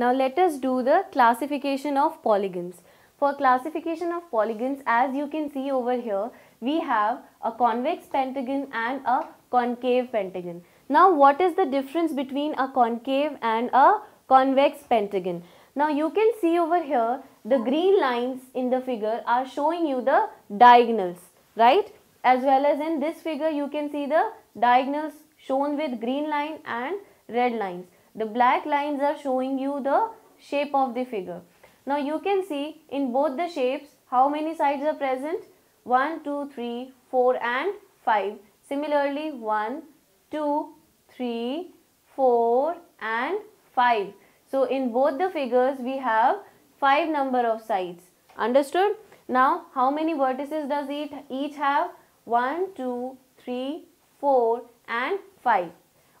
Now let us do the classification of polygons. For classification of polygons as you can see over here we have a convex pentagon and a concave pentagon. Now what is the difference between a concave and a convex pentagon? Now you can see over here the green lines in the figure are showing you the diagonals right as well as in this figure you can see the diagonals shown with green line and red lines. The black lines are showing you the shape of the figure. Now you can see in both the shapes how many sides are present? 1, 2, 3, 4 and 5. Similarly 1, 2, 3, 4 and 5. So in both the figures we have 5 number of sides. Understood? Now how many vertices does it each have? 1, 2, 3, 4 and 5.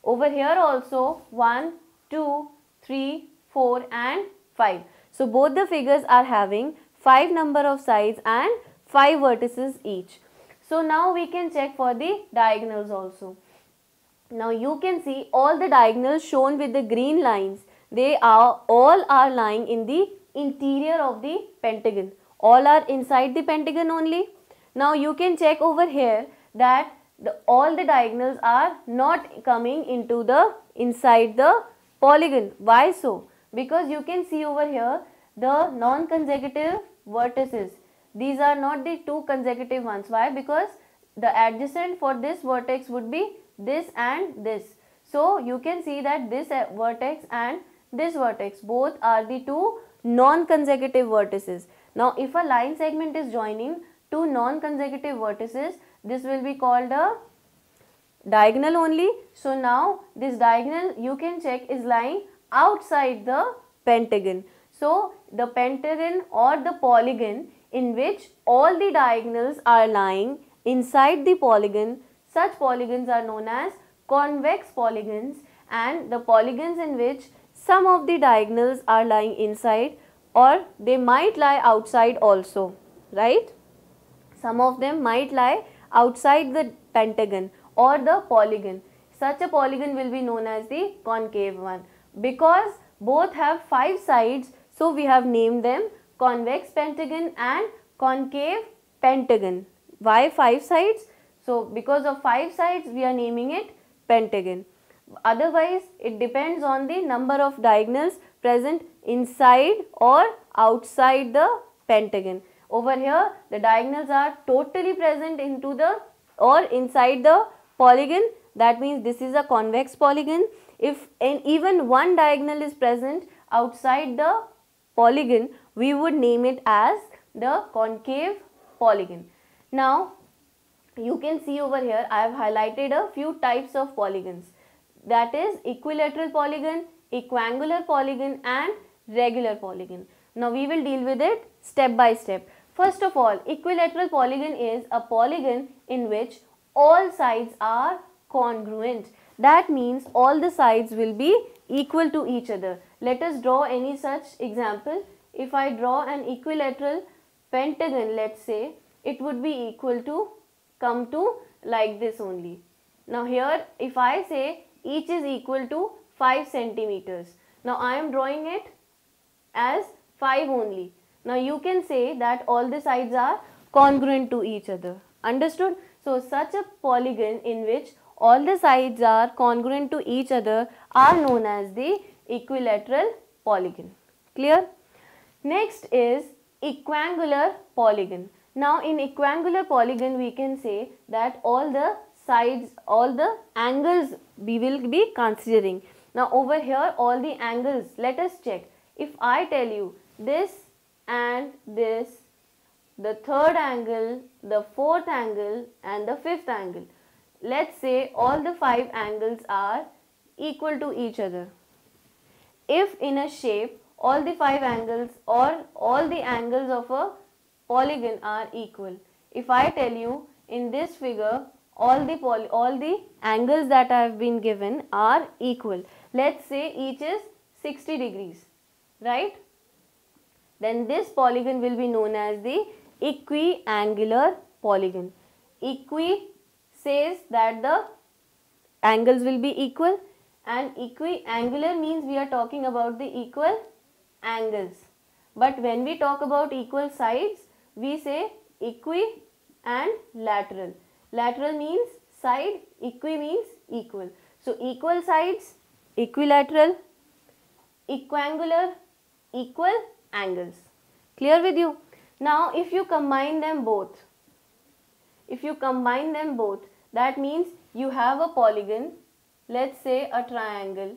Over here also 1, 2, 3, 4 and 5. So both the figures are having 5 number of sides and 5 vertices each. So now we can check for the diagonals also. Now you can see all the diagonals shown with the green lines. They are all are lying in the interior of the pentagon. All are inside the pentagon only. Now you can check over here that the, all the diagonals are not coming into the inside the polygon. Why so? Because you can see over here the non-consecutive vertices. These are not the two consecutive ones. Why? Because the adjacent for this vertex would be this and this. So you can see that this uh, vertex and this vertex both are the two non-consecutive vertices. Now if a line segment is joining two non-consecutive vertices this will be called a diagonal only. So now this diagonal you can check is lying outside the pentagon. So the pentagon or the polygon in which all the diagonals are lying inside the polygon, such polygons are known as convex polygons and the polygons in which some of the diagonals are lying inside or they might lie outside also, right? Some of them might lie outside the pentagon or the polygon. Such a polygon will be known as the concave one. Because both have five sides, so we have named them convex pentagon and concave pentagon. Why five sides? So because of five sides, we are naming it pentagon. Otherwise, it depends on the number of diagonals present inside or outside the pentagon. Over here, the diagonals are totally present into the or inside the polygon. That means this is a convex polygon. If an, even one diagonal is present outside the polygon, we would name it as the concave polygon. Now, you can see over here, I have highlighted a few types of polygons. That is equilateral polygon, equangular polygon and regular polygon. Now, we will deal with it step by step. First of all, equilateral polygon is a polygon in which all sides are congruent. That means all the sides will be equal to each other. Let us draw any such example. If I draw an equilateral pentagon, let's say, it would be equal to come to like this only. Now here, if I say each is equal to 5 centimeters. Now I am drawing it as 5 only. Now you can say that all the sides are congruent to each other. Understood? So such a polygon in which all the sides are congruent to each other are known as the equilateral polygon. Clear? Next is equangular polygon. Now in equangular polygon we can say that all the sides, all the angles we will be considering. Now over here all the angles, let us check. If I tell you this and this the third angle, the fourth angle and the fifth angle. Let's say all the five angles are equal to each other. If in a shape all the five angles or all the angles of a polygon are equal. If I tell you in this figure all the poly all the angles that I have been given are equal. Let's say each is 60 degrees, right? then this polygon will be known as the equiangular polygon. Equi says that the angles will be equal and equiangular means we are talking about the equal angles. But when we talk about equal sides, we say equi and lateral. Lateral means side, equi means equal. So equal sides, equilateral, equiangular, equal angles. Clear with you? Now if you combine them both, if you combine them both, that means you have a polygon, let's say a triangle,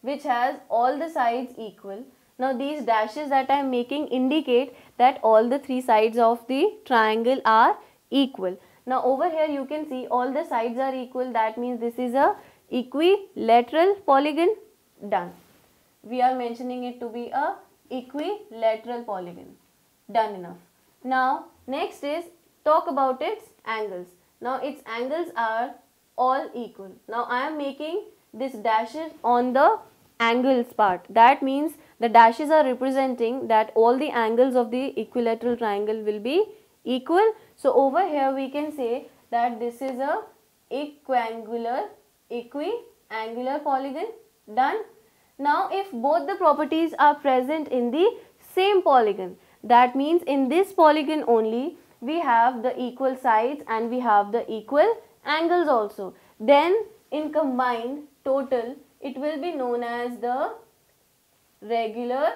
which has all the sides equal. Now these dashes that I am making indicate that all the three sides of the triangle are equal. Now over here you can see all the sides are equal that means this is a equilateral polygon done. We are mentioning it to be a equilateral polygon. Done enough. Now next is talk about its angles. Now its angles are all equal. Now I am making this dashes on the angles part. That means the dashes are representing that all the angles of the equilateral triangle will be equal. So over here we can say that this is a equiangular, equiangular polygon. Done. Now if both the properties are present in the same polygon that means in this polygon only we have the equal sides and we have the equal angles also. Then in combined total it will be known as the regular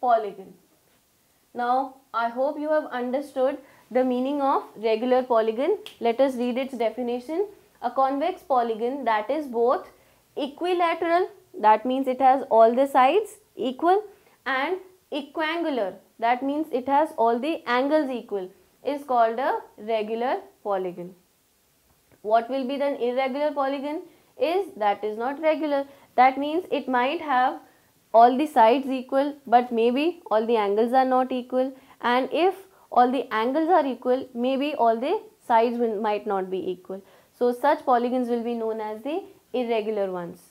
polygon. Now I hope you have understood the meaning of regular polygon. Let us read its definition. A convex polygon that is both equilateral that means it has all the sides equal and equiangular that means it has all the angles equal is called a regular polygon. What will be the irregular polygon is that is not regular that means it might have all the sides equal but maybe all the angles are not equal and if all the angles are equal maybe all the sides will, might not be equal. So such polygons will be known as the irregular ones.